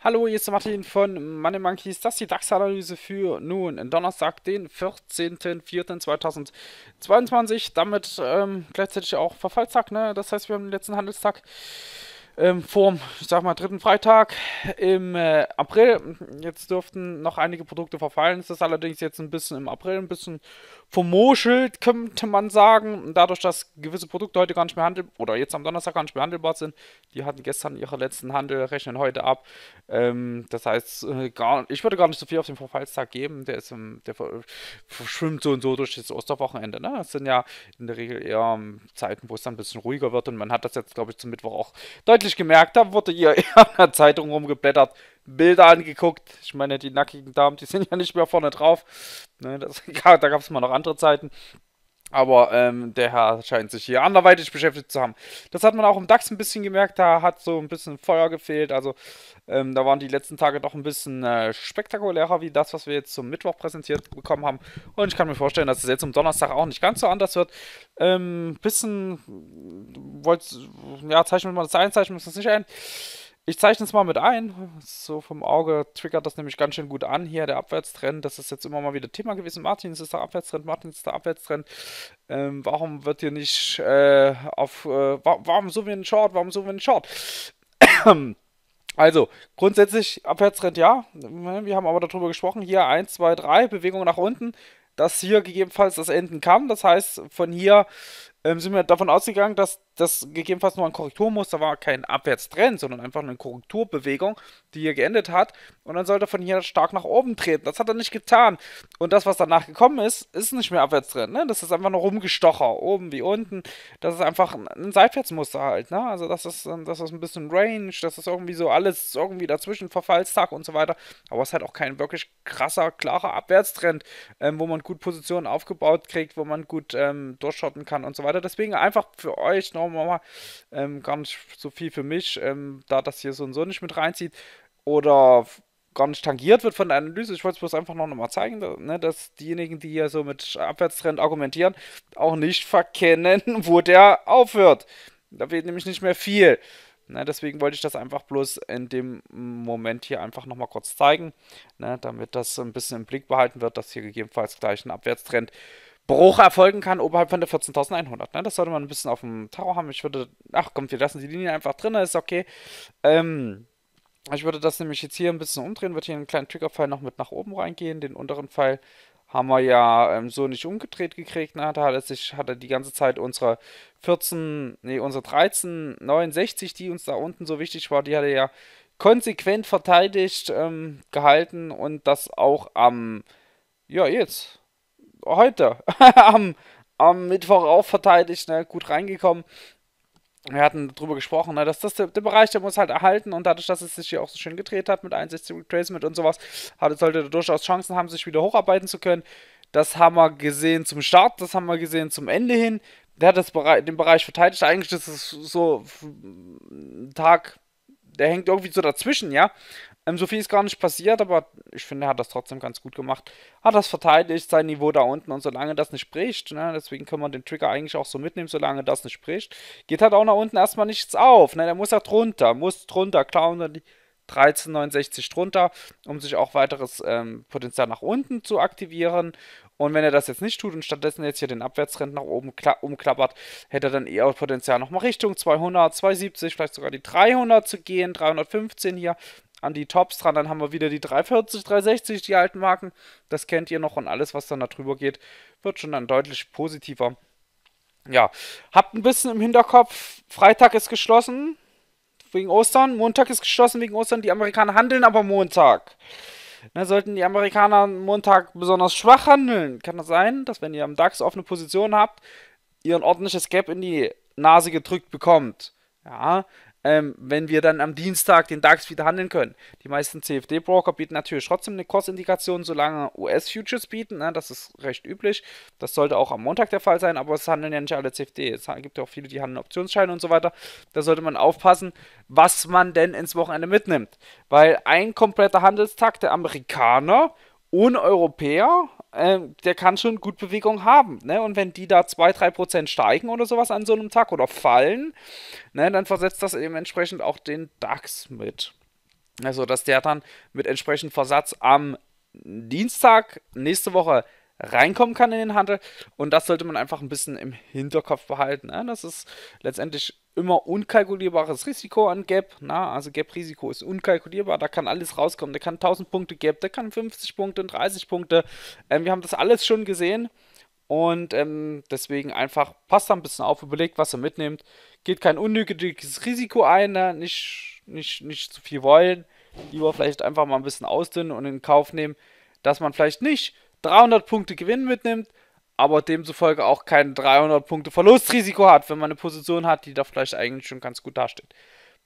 Hallo, hier ist Martin von Money Monkeys. Das ist die DAX-Analyse für nun Donnerstag, den 14.04.2022. Damit ähm, gleichzeitig auch Verfallstag. Ne? Das heißt, wir haben den letzten Handelstag ähm, vorm, ich sag mal, dritten Freitag im äh, April. Jetzt dürften noch einige Produkte verfallen. Es ist allerdings jetzt ein bisschen im April, ein bisschen vermoschelt, könnte man sagen. Dadurch, dass gewisse Produkte heute gar nicht mehr handelbar oder jetzt am Donnerstag gar nicht mehr handelbar sind. Die hatten gestern ihren letzten Handel, rechnen heute ab. Ähm, das heißt, äh, gar, ich würde gar nicht so viel auf den Verfallstag geben. Der ist im, der verschwimmt so und so durch das Osterwochenende. Ne? Das sind ja in der Regel eher ähm, Zeiten, wo es dann ein bisschen ruhiger wird und man hat das jetzt, glaube ich, zum Mittwoch auch deutlich deutlich gemerkt habe, wurde hier eher in der Zeitung rumgeblättert, Bilder angeguckt. Ich meine, die nackigen Damen, die sind ja nicht mehr vorne drauf. Ne, das, da gab es mal noch andere Zeiten. Aber ähm, der Herr scheint sich hier anderweitig beschäftigt zu haben. Das hat man auch im DAX ein bisschen gemerkt, da hat so ein bisschen Feuer gefehlt. Also ähm, da waren die letzten Tage doch ein bisschen äh, spektakulärer wie das, was wir jetzt zum Mittwoch präsentiert bekommen haben. Und ich kann mir vorstellen, dass es jetzt am Donnerstag auch nicht ganz so anders wird. Ein ähm, bisschen, wollt, ja, wir mal das ein, zeichnet man das nicht ein. Ich zeichne es mal mit ein. So vom Auge triggert das nämlich ganz schön gut an hier, der Abwärtstrend. Das ist jetzt immer mal wieder Thema gewesen. Martin, ist der Abwärtstrend? Martin, ist der Abwärtstrend? Ähm, warum wird hier nicht äh, auf... Äh, warum so wie ein Short? Warum so wie ein Short? Also, grundsätzlich Abwärtstrend ja. Wir haben aber darüber gesprochen. Hier 1, 2, 3, Bewegung nach unten. Dass hier gegebenenfalls das enden kann. Das heißt, von hier ähm, sind wir davon ausgegangen, dass das gegebenenfalls nur ein Korrekturmuster war, kein Abwärtstrend, sondern einfach eine Korrekturbewegung, die hier geendet hat. Und dann sollte er von hier stark nach oben treten. Das hat er nicht getan. Und das, was danach gekommen ist, ist nicht mehr Abwärtstrend. Ne? Das ist einfach nur rumgestocher, oben wie unten. Das ist einfach ein Seitwärtsmuster halt. Ne? Also das ist, ähm, das ist ein bisschen Range, das ist irgendwie so alles irgendwie dazwischen, Verfallstag und so weiter. Aber es ist halt auch kein wirklich krasser, klarer Abwärtstrend, ähm, wo man gut Positionen aufgebaut kriegt, wo man gut ähm, durchschotten kann und so weiter. Deswegen einfach für euch noch Mama, ähm, gar nicht so viel für mich, ähm, da das hier so und so nicht mit reinzieht oder gar nicht tangiert wird von der Analyse. Ich wollte es bloß einfach noch mal zeigen, dass, ne, dass diejenigen, die hier so mit Abwärtstrend argumentieren, auch nicht verkennen, wo der aufhört. Da wird nämlich nicht mehr viel. Ne, deswegen wollte ich das einfach bloß in dem Moment hier einfach nochmal kurz zeigen, ne, damit das ein bisschen im Blick behalten wird, dass hier gegebenenfalls gleich ein Abwärtstrend Bruch erfolgen kann oberhalb von der 14.100. Ne? Das sollte man ein bisschen auf dem Tarot haben. Ich würde, ach komm, wir lassen die Linie einfach drin, ist okay. Ähm, ich würde das nämlich jetzt hier ein bisschen umdrehen, würde hier einen kleinen trigger Triggerpfeil noch mit nach oben reingehen. Den unteren Pfeil haben wir ja ähm, so nicht umgedreht gekriegt. Ne? Da hat er, sich, hat er die ganze Zeit unsere 14, nee, unsere 1369, die uns da unten so wichtig war, die hat er ja konsequent verteidigt ähm, gehalten und das auch am, ja jetzt, heute am, am Mittwoch auch verteidigt, ne, gut reingekommen. Wir hatten darüber gesprochen, ne, dass das der, der, Bereich, der muss halt erhalten und dadurch, dass es sich hier auch so schön gedreht hat mit 61 Retracement und sowas, hat, sollte er durchaus Chancen haben, sich wieder hocharbeiten zu können. Das haben wir gesehen zum Start, das haben wir gesehen zum Ende hin. Der hat das Bere den Bereich verteidigt. Eigentlich ist es so ein Tag der hängt irgendwie so dazwischen, ja. Ähm, so viel ist gar nicht passiert, aber ich finde, er hat das trotzdem ganz gut gemacht. Hat das verteidigt, sein Niveau da unten und solange das nicht bricht, ne, deswegen kann man den Trigger eigentlich auch so mitnehmen, solange das nicht bricht, geht halt auch nach unten erstmal nichts auf. Ne, der muss ja halt drunter, muss drunter, klar, und die 1369 drunter, um sich auch weiteres ähm, Potenzial nach unten zu aktivieren. Und wenn er das jetzt nicht tut und stattdessen jetzt hier den Abwärtstrend nach oben kla umklappert, hätte er dann eher Potenzial nochmal Richtung 200, 270, vielleicht sogar die 300 zu gehen, 315 hier an die Tops dran. Dann haben wir wieder die 340, 360, die alten Marken. Das kennt ihr noch und alles, was dann da drüber geht, wird schon dann deutlich positiver. Ja, habt ein bisschen im Hinterkopf, Freitag ist geschlossen, wegen Ostern. Montag ist geschlossen wegen Ostern. Die Amerikaner handeln aber Montag. Ne, sollten die Amerikaner Montag besonders schwach handeln, kann das sein, dass wenn ihr am DAX offene Position habt, ihr ein ordentliches Gap in die Nase gedrückt bekommt. Ja, ähm, wenn wir dann am Dienstag den DAX wieder handeln können. Die meisten CFD-Broker bieten natürlich trotzdem eine Kursindikation, solange US-Futures bieten. Ne? Das ist recht üblich. Das sollte auch am Montag der Fall sein, aber es handeln ja nicht alle CFD. Es gibt ja auch viele, die handeln Optionsscheine und so weiter. Da sollte man aufpassen, was man denn ins Wochenende mitnimmt. Weil ein kompletter Handelstag der Amerikaner ohne Europäer ähm, der kann schon gut Bewegung haben. Ne? Und wenn die da 2-3% steigen oder sowas an so einem Tag oder fallen, ne, dann versetzt das eben entsprechend auch den DAX mit. Also, dass der dann mit entsprechendem Versatz am Dienstag nächste Woche reinkommen kann in den Handel. Und das sollte man einfach ein bisschen im Hinterkopf behalten. Ne? Das ist letztendlich immer unkalkulierbares Risiko an Gap. Na? Ne? Also Gap-Risiko ist unkalkulierbar. Da kann alles rauskommen. Da kann 1000 Punkte Gap, da kann 50 Punkte und 30 Punkte. Ähm, wir haben das alles schon gesehen. Und ähm, deswegen einfach passt da ein bisschen auf, überlegt, was ihr mitnehmt. Geht kein unnötiges Risiko ein, ne? nicht, nicht, nicht zu viel wollen. Lieber vielleicht einfach mal ein bisschen ausdünnen und in Kauf nehmen, dass man vielleicht nicht 300 Punkte Gewinn mitnimmt, aber demzufolge auch kein 300 Punkte Verlustrisiko hat, wenn man eine Position hat, die da vielleicht eigentlich schon ganz gut dasteht.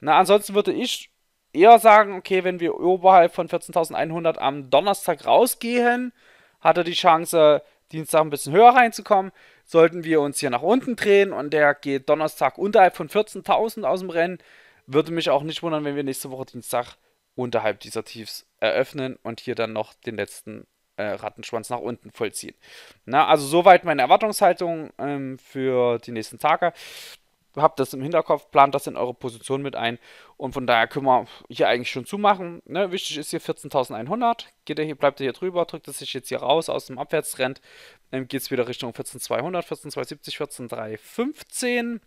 Na, ansonsten würde ich eher sagen, okay, wenn wir oberhalb von 14.100 am Donnerstag rausgehen, hat er die Chance, Dienstag ein bisschen höher reinzukommen. Sollten wir uns hier nach unten drehen und der geht Donnerstag unterhalb von 14.000 aus dem Rennen, würde mich auch nicht wundern, wenn wir nächste Woche Dienstag unterhalb dieser Tiefs eröffnen und hier dann noch den letzten äh, Rattenschwanz nach unten vollziehen. Na, also soweit meine Erwartungshaltung ähm, für die nächsten Tage. Habt das im Hinterkopf, plant das in eure Position mit ein und von daher können wir hier eigentlich schon zumachen. Ne? Wichtig ist hier 14.100, geht er hier, bleibt ihr hier drüber, drückt es sich jetzt hier raus aus dem Abwärtstrend, ähm, geht es wieder Richtung 14.200, 14.270, 14.315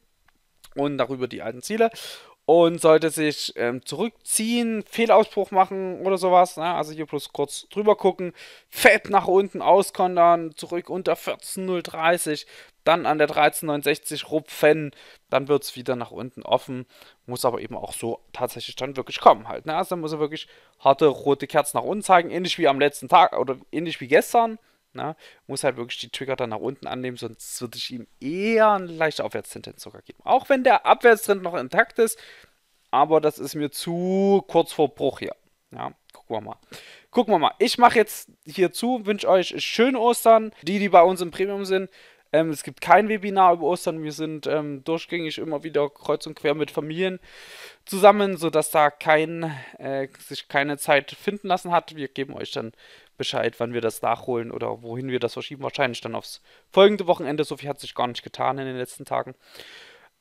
und darüber die alten Ziele und sollte sich ähm, zurückziehen, Fehlausbruch machen oder sowas. Ne? Also hier bloß kurz drüber gucken, fett nach unten auskontern, zurück unter 14,030, dann an der 13.69 rupfen, dann wird es wieder nach unten offen, muss aber eben auch so tatsächlich dann wirklich kommen halt. Ne? Also dann muss er wirklich harte rote Kerzen nach unten zeigen, ähnlich wie am letzten Tag oder ähnlich wie gestern. Na? Ne? Muss halt wirklich die Trigger dann nach unten annehmen, sonst würde ich ihm eher eine leichte Aufwärtstendenz sogar geben. Auch wenn der Abwärtstrend noch intakt ist, aber das ist mir zu kurz vor Bruch hier. Ja, gucken wir mal. Gucken wir mal. Ich mache jetzt hier zu, wünsche euch schöne Ostern. Die, die bei uns im Premium sind, ähm, es gibt kein Webinar über Ostern. Wir sind ähm, durchgängig immer wieder kreuz und quer mit Familien zusammen, sodass da kein, äh, sich keine Zeit finden lassen hat. Wir geben euch dann Bescheid, wann wir das nachholen oder wohin wir das verschieben. Wahrscheinlich dann aufs folgende Wochenende. So viel hat sich gar nicht getan in den letzten Tagen.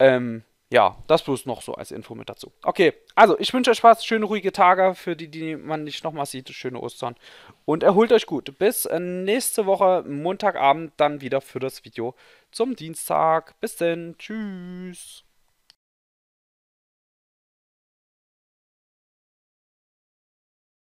Ähm, ja, das bloß noch so als Info mit dazu. Okay, also ich wünsche euch Spaß, schöne ruhige Tage für die, die man nicht nochmal sieht, schöne Ostern und erholt euch gut. Bis äh, nächste Woche Montagabend dann wieder für das Video zum Dienstag. Bis denn, tschüss.